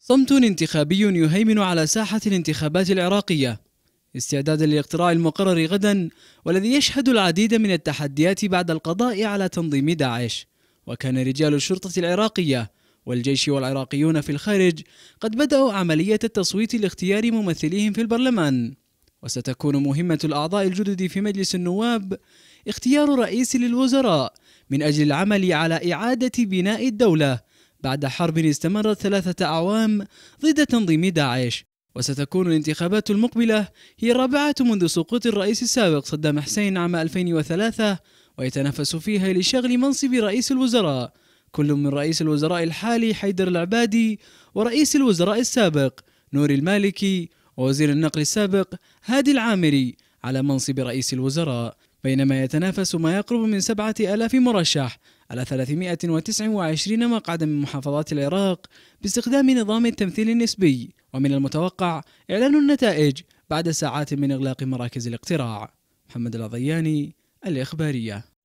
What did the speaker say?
صمت انتخابي يهيمن على ساحة الانتخابات العراقية استعدادا لاقتراع المقرر غدا والذي يشهد العديد من التحديات بعد القضاء على تنظيم داعش وكان رجال الشرطة العراقية والجيش والعراقيون في الخارج قد بدأوا عملية التصويت لاختيار ممثليهم في البرلمان وستكون مهمة الأعضاء الجدد في مجلس النواب اختيار رئيس للوزراء من أجل العمل على إعادة بناء الدولة بعد حرب استمرت ثلاثة أعوام ضد تنظيم داعش وستكون الانتخابات المقبلة هي الرابعة منذ سقوط الرئيس السابق صدام حسين عام 2003 ويتنافس فيها لشغل منصب رئيس الوزراء كل من رئيس الوزراء الحالي حيدر العبادي ورئيس الوزراء السابق نور المالكي ووزير النقل السابق هادي العامري على منصب رئيس الوزراء بينما يتنافس ما يقرب من سبعة ألاف مرشح على 329 مقعدا من محافظات العراق باستخدام نظام التمثيل النسبي ومن المتوقع إعلان النتائج بعد ساعات من إغلاق مراكز الاقتراع محمد العضياني الإخبارية